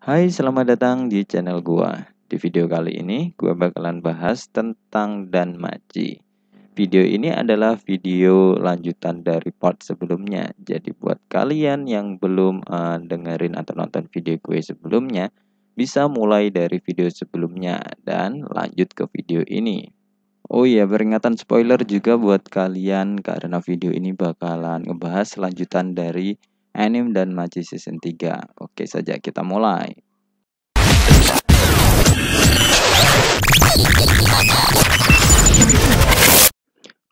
Hai, selamat datang di channel gua. Di video kali ini, gua bakalan bahas tentang dan maci. Video ini adalah video lanjutan dari part sebelumnya. Jadi buat kalian yang belum uh, dengerin atau nonton video gue sebelumnya, bisa mulai dari video sebelumnya dan lanjut ke video ini. Oh iya, peringatan spoiler juga buat kalian karena video ini bakalan ngebahas lanjutan dari Anim dan Machi season 3. Oke saja kita mulai.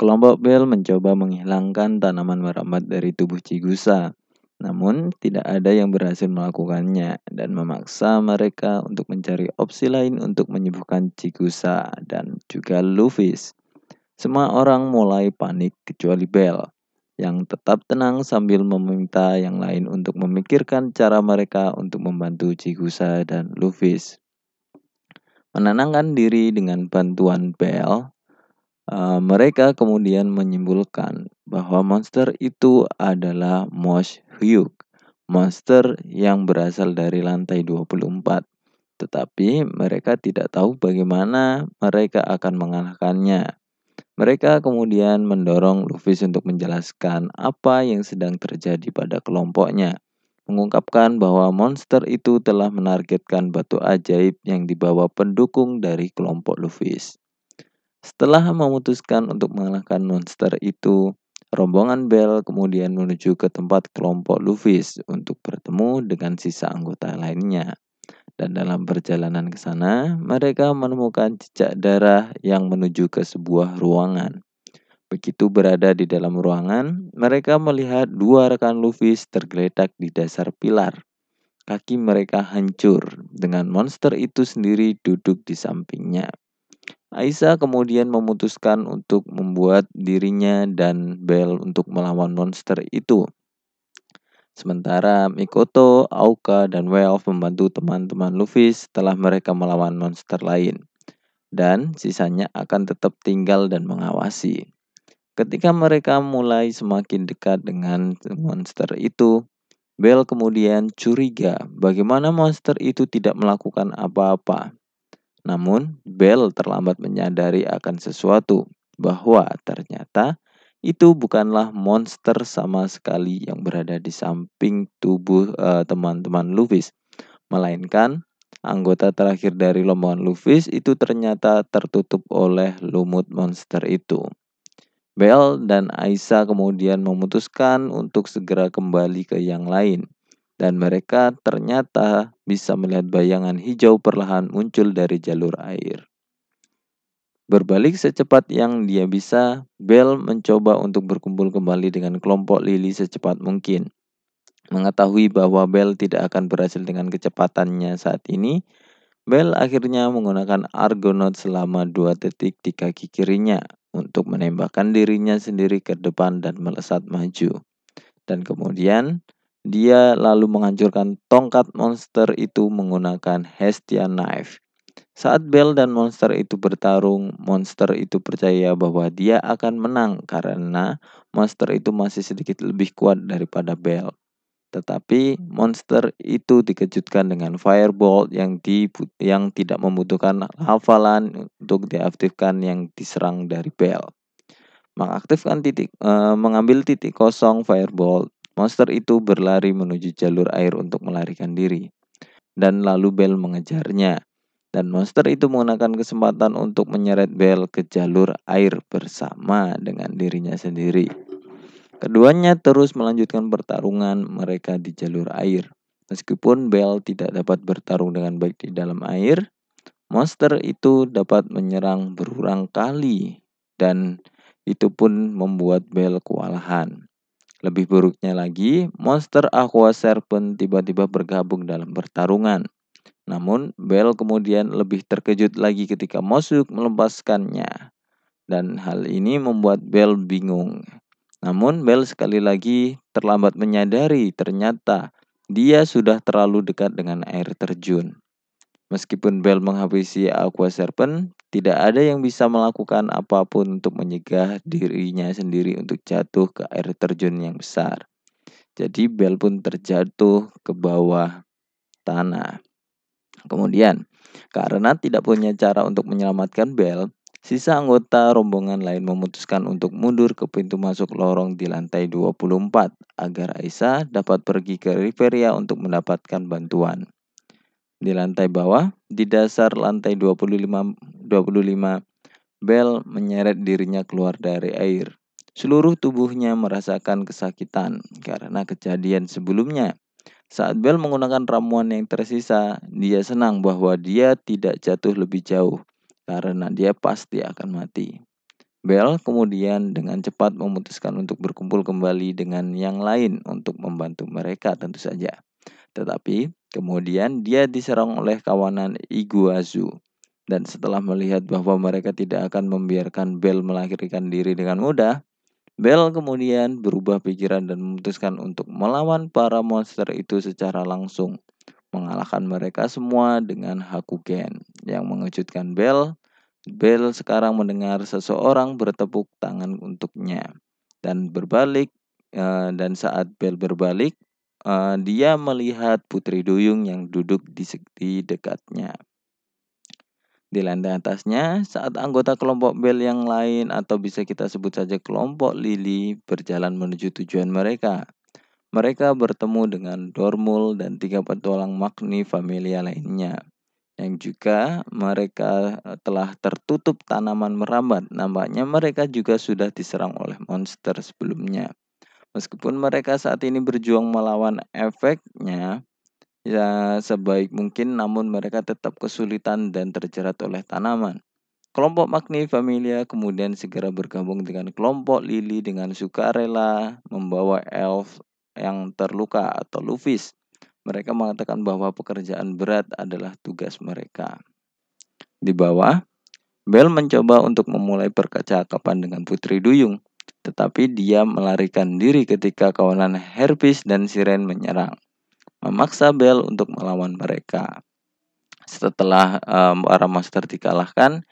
Kelompok Bell mencoba menghilangkan tanaman merambat dari tubuh Cigusa, Namun, tidak ada yang berhasil melakukannya dan memaksa mereka untuk mencari opsi lain untuk menyembuhkan Cigusa dan juga Luffy. Semua orang mulai panik kecuali Bell yang tetap tenang sambil meminta yang lain untuk memikirkan cara mereka untuk membantu Chigusa dan Luffy. Menenangkan diri dengan bantuan Bell uh, eh, mereka kemudian menyimpulkan bahwa monster itu adalah Mosh Hyuk, monster yang berasal dari lantai 24. Tetapi mereka tidak tahu bagaimana mereka akan mengalahkannya. Mereka kemudian mendorong Luffy untuk menjelaskan apa yang sedang terjadi pada kelompoknya, mengungkapkan bahwa monster itu telah menargetkan batu ajaib yang dibawa pendukung dari kelompok Luffy. Setelah memutuskan untuk mengalahkan monster itu, rombongan Bell kemudian menuju ke tempat kelompok Luffy untuk bertemu dengan sisa anggota lainnya. Dan dalam perjalanan ke sana, mereka menemukan jejak darah yang menuju ke sebuah ruangan. Begitu berada di dalam ruangan, mereka melihat dua rekan Luffy tergeletak di dasar pilar. Kaki mereka hancur dengan monster itu sendiri duduk di sampingnya. Aisa kemudian memutuskan untuk membuat dirinya dan Bell untuk melawan monster itu. Sementara Mikoto, Aoka, dan Wealth membantu teman-teman Luffy setelah mereka melawan monster lain. Dan sisanya akan tetap tinggal dan mengawasi. Ketika mereka mulai semakin dekat dengan monster itu, Bell kemudian curiga bagaimana monster itu tidak melakukan apa-apa. Namun, Bell terlambat menyadari akan sesuatu bahwa ternyata itu bukanlah monster sama sekali yang berada di samping tubuh eh, teman-teman uh, Luffy, melainkan anggota terakhir dari lombongan Luffy itu ternyata tertutup oleh lumut monster itu. Bell dan Aisa kemudian memutuskan untuk segera kembali ke yang lain. Dan mereka ternyata bisa melihat bayangan hijau perlahan muncul dari jalur air. Berbalik secepat yang dia bisa, Bell mencoba untuk berkumpul kembali dengan kelompok Lily secepat mungkin. Mengetahui bahwa Bell tidak akan berhasil dengan kecepatannya saat ini, Bell akhirnya menggunakan Argonaut selama dua detik di kaki kirinya untuk menembakkan dirinya sendiri ke depan dan melesat maju. Dan kemudian, dia lalu menghancurkan tongkat monster itu menggunakan Hestia Knife saat Bell dan monster itu bertarung, monster itu percaya bahwa dia akan menang karena monster itu masih sedikit lebih kuat daripada Bell. Tetapi hmm. monster itu dikejutkan dengan fireball yang yang tidak membutuhkan hafalan untuk diaktifkan yang diserang dari Bell. Mengaktifkan titik e, mengambil titik kosong fireball, monster itu berlari menuju jalur air untuk melarikan diri. Dan lalu Bell mengejarnya dan Monster itu menggunakan kesempatan untuk menyeret Bell ke jalur air bersama dengan dirinya sendiri. Keduanya terus melanjutkan pertarungan mereka di jalur air. Meskipun Bell tidak dapat bertarung dengan baik di dalam air, monster itu dapat menyerang berulang kali dan itu pun membuat Bell kewalahan. Lebih buruknya lagi, monster Aqua Serpent tiba-tiba bergabung dalam pertarungan. Namun, Bell kemudian lebih terkejut lagi ketika Mosuk melepaskannya. Dan hal ini membuat Bell bingung. Namun, Bell sekali lagi terlambat menyadari ternyata dia sudah terlalu dekat dengan air terjun. Meskipun Bell menghabisi Aqua Serpent, tidak ada yang bisa melakukan apapun untuk menyegah dirinya sendiri untuk jatuh ke air terjun yang besar. Jadi Bell pun terjatuh ke bawah tanah. Kemudian, karena tidak punya cara untuk menyelamatkan Bell, sisa anggota rombongan lain memutuskan untuk mundur ke pintu masuk lorong di lantai 24 agar Aisyah dapat pergi ke Riveria untuk mendapatkan bantuan. Di lantai bawah, di dasar lantai 25, 25 Bell menyeret dirinya keluar dari air. Seluruh tubuhnya merasakan kesakitan karena kejadian sebelumnya. Saat Bell menggunakan ramuan yang tersisa, dia senang bahwa dia tidak jatuh lebih jauh karena dia pasti akan mati. Bell kemudian dengan cepat memutuskan untuk berkumpul kembali dengan yang lain untuk membantu mereka tentu saja. Tetapi kemudian dia diserang oleh kawanan Iguazu. Dan setelah melihat bahwa mereka tidak akan membiarkan Bell melahirkan diri dengan mudah, Bell kemudian berubah pikiran dan memutuskan untuk melawan para monster itu secara langsung, mengalahkan mereka semua dengan Hakugen. Yang mengejutkan Bell, Bell sekarang mendengar seseorang bertepuk tangan untuknya dan berbalik eh, dan saat Bell berbalik eh, dia melihat putri duyung yang duduk di dekatnya. Di lantai atasnya, saat anggota kelompok bel yang lain atau bisa kita sebut saja kelompok lili berjalan menuju tujuan mereka. Mereka bertemu dengan Dormul dan tiga petualang Magni Familia lainnya. Yang juga mereka eh, telah tertutup tanaman merambat. Nampaknya mereka juga sudah diserang oleh monster sebelumnya. Meskipun mereka saat ini berjuang melawan efeknya, ya sebaik mungkin namun mereka tetap kesulitan dan terjerat oleh tanaman. Kelompok Magni familia kemudian segera bergabung dengan kelompok Lily dengan sukarela membawa elf yang terluka atau Lufis. Mereka mengatakan bahwa pekerjaan berat adalah tugas mereka. Di bawah, Bell mencoba untuk memulai percakapan dengan Putri Duyung, tetapi dia melarikan diri ketika kawanan herpes dan siren menyerang memaksa Bell untuk melawan mereka. Setelah um, para monster dikalahkan,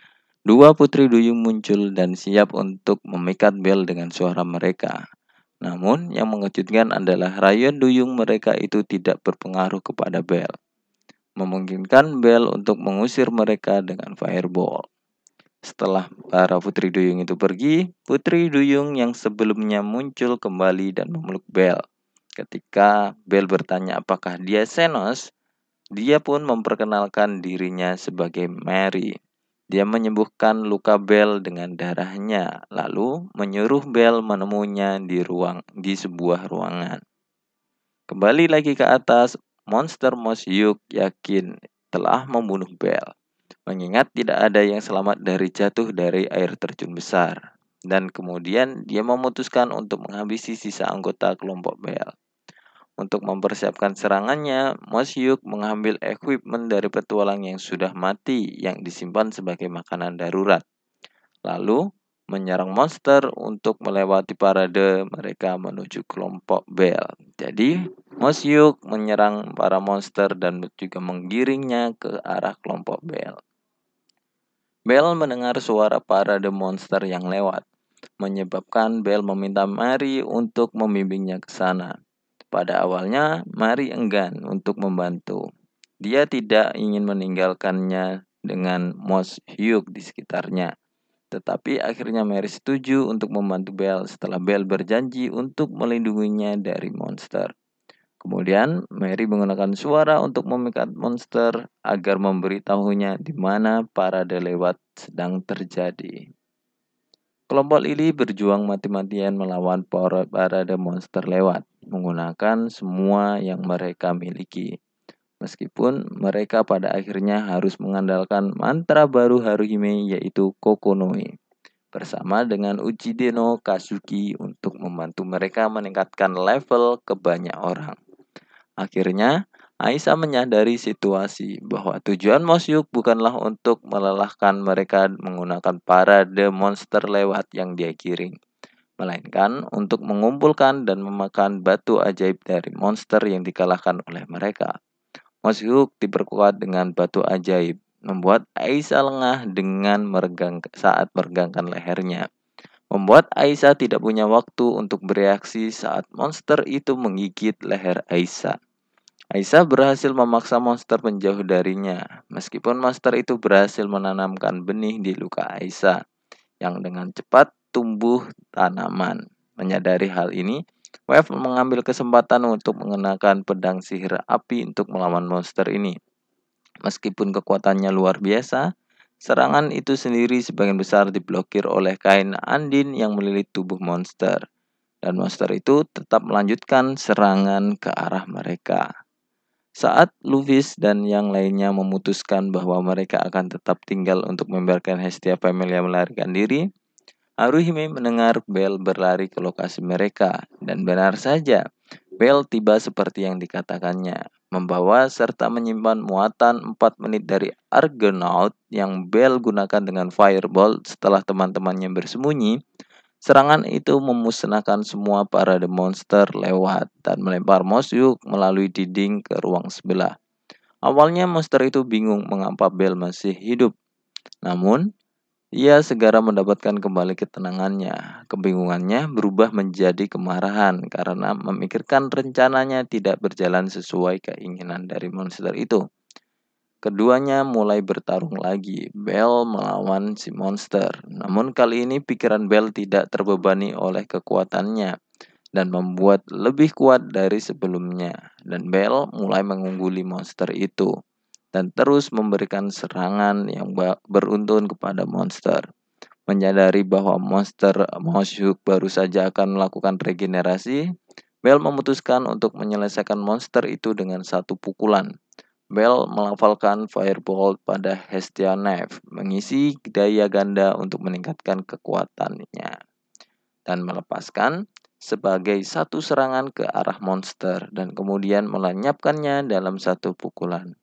dua putri duyung muncul dan siap untuk memikat Bell dengan suara mereka. Namun, yang mengejutkan adalah rayuan duyung mereka itu tidak berpengaruh kepada Bell, memungkinkan Bell untuk mengusir mereka dengan fireball. Setelah para putri duyung itu pergi, putri duyung yang sebelumnya muncul kembali dan memeluk Bell. Ketika Bell bertanya apakah dia Senos, dia pun memperkenalkan dirinya sebagai Mary. Dia menyembuhkan luka Bell dengan darahnya, lalu menyuruh Bell menemunya di ruang di sebuah ruangan. Kembali lagi ke atas, monster Mosyuk yakin telah membunuh Bell. Mengingat tidak ada yang selamat dari jatuh dari air terjun besar. Dan kemudian dia memutuskan untuk menghabisi sisa anggota kelompok Bell. Untuk mempersiapkan serangannya, Mosyuk mengambil equipment dari petualang yang sudah mati yang disimpan sebagai makanan darurat. Lalu, menyerang monster untuk melewati parade mereka menuju kelompok Bell. Jadi, Mosyuk menyerang para monster dan juga menggiringnya ke arah kelompok Bell. Bell mendengar suara parade monster yang lewat, menyebabkan Bell meminta Mary untuk membimbingnya ke sana. Pada awalnya, Mari enggan untuk membantu. Dia tidak ingin meninggalkannya dengan Mos Hyuk di sekitarnya. Tetapi akhirnya Mary setuju untuk membantu Bell setelah Bell berjanji untuk melindunginya dari monster. Kemudian Mary menggunakan suara untuk memikat monster agar memberitahunya di mana para lewat sedang terjadi. Kelompok Lili berjuang mati-matian melawan parade monster lewat menggunakan semua yang mereka miliki. Meskipun mereka pada akhirnya harus mengandalkan mantra baru Haruhime yaitu Kokonoe bersama dengan Uchideno Kazuki untuk membantu mereka meningkatkan level ke banyak orang. Akhirnya, Aisyah menyadari situasi bahwa tujuan Mosyuk bukanlah untuk melelahkan mereka menggunakan parade monster lewat yang dia kirim, melainkan untuk mengumpulkan dan memakan batu ajaib dari monster yang dikalahkan oleh mereka. Mosyuk diperkuat dengan batu ajaib, membuat Aisyah lengah dengan meregang saat meregangkan lehernya. Membuat Aisyah tidak punya waktu untuk bereaksi saat monster itu menggigit leher Aisyah. Aisyah berhasil memaksa monster menjauh darinya, meskipun monster itu berhasil menanamkan benih di luka Aisyah, yang dengan cepat tumbuh tanaman. Menyadari hal ini, Wave mengambil kesempatan untuk mengenakan pedang sihir api untuk melawan monster ini. Meskipun kekuatannya luar biasa, serangan itu sendiri sebagian besar diblokir oleh kain Andin yang melilit tubuh monster. Dan monster itu tetap melanjutkan serangan ke arah mereka. Saat Luvis dan yang lainnya memutuskan bahwa mereka akan tetap tinggal untuk membiarkan Hestia Familia melarikan diri, Haruhime mendengar Bell berlari ke lokasi mereka, dan benar saja, Bell tiba seperti yang dikatakannya, membawa serta menyimpan muatan 4 menit dari Argonaut yang Bell gunakan dengan Fireball setelah teman-temannya bersembunyi, Serangan itu memusnahkan semua para The monster lewat dan melempar Mosyuk melalui dinding ke ruang sebelah. Awalnya monster itu bingung mengapa Bell masih hidup. Namun, ia segera mendapatkan kembali ketenangannya. Kebingungannya berubah menjadi kemarahan karena memikirkan rencananya tidak berjalan sesuai keinginan dari monster itu. Keduanya mulai bertarung lagi, Bell melawan si monster. Namun kali ini pikiran Bell tidak terbebani oleh kekuatannya dan membuat lebih kuat dari sebelumnya. Dan Bell mulai mengungguli monster itu dan terus memberikan serangan yang beruntun kepada monster. Menyadari bahwa monster Moshuk baru saja akan melakukan regenerasi, Bell memutuskan untuk menyelesaikan monster itu dengan satu pukulan. Bell melafalkan Fireball pada Hestia Knife, mengisi daya ganda untuk meningkatkan kekuatannya, dan melepaskan sebagai satu serangan ke arah monster dan kemudian melenyapkannya dalam satu pukulan.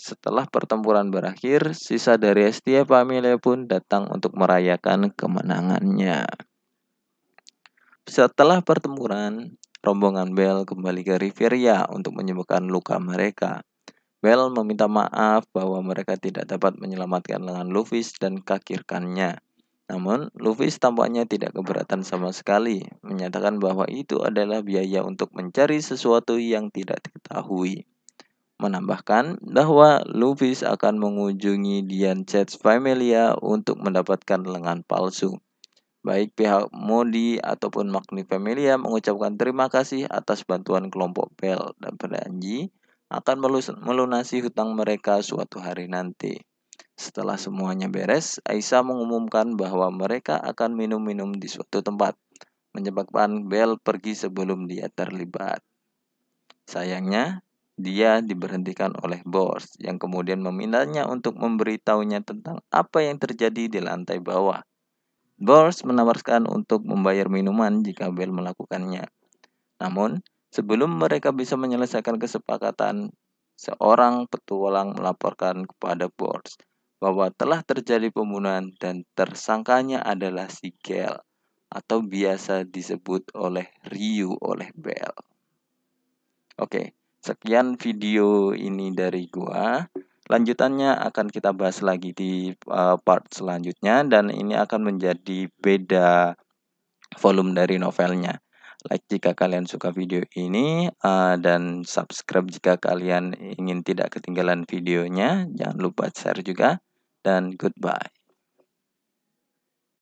Setelah pertempuran berakhir, sisa dari Hestia Family pun datang untuk merayakan kemenangannya. Setelah pertempuran, rombongan Bell kembali ke Riveria untuk menyembuhkan luka mereka Bell meminta maaf bahwa mereka tidak dapat menyelamatkan lengan Luffy dan kaki Namun, Luffy tampaknya tidak keberatan sama sekali, menyatakan bahwa itu adalah biaya untuk mencari sesuatu yang tidak diketahui. Menambahkan bahwa Luffy akan mengunjungi Dian Chat's Familia untuk mendapatkan lengan palsu. Baik pihak Modi ataupun Magni Familia mengucapkan terima kasih atas bantuan kelompok Bell dan berjanji akan melunasi hutang mereka suatu hari nanti. Setelah semuanya beres, Aisyah mengumumkan bahwa mereka akan minum-minum di suatu tempat, menyebabkan Bel pergi sebelum dia terlibat. Sayangnya, dia diberhentikan oleh bos yang kemudian memintanya untuk memberitahunya tentang apa yang terjadi di lantai bawah. Bors menawarkan untuk membayar minuman jika Bel melakukannya. Namun, Sebelum mereka bisa menyelesaikan kesepakatan, seorang petualang melaporkan kepada Bors bahwa telah terjadi pembunuhan dan tersangkanya adalah si Gel atau biasa disebut oleh Ryu oleh Bell. Oke, sekian video ini dari gua. Lanjutannya akan kita bahas lagi di uh, part selanjutnya dan ini akan menjadi beda volume dari novelnya like jika kalian suka video ini uh, dan subscribe jika kalian ingin tidak ketinggalan videonya. Jangan lupa share juga dan goodbye.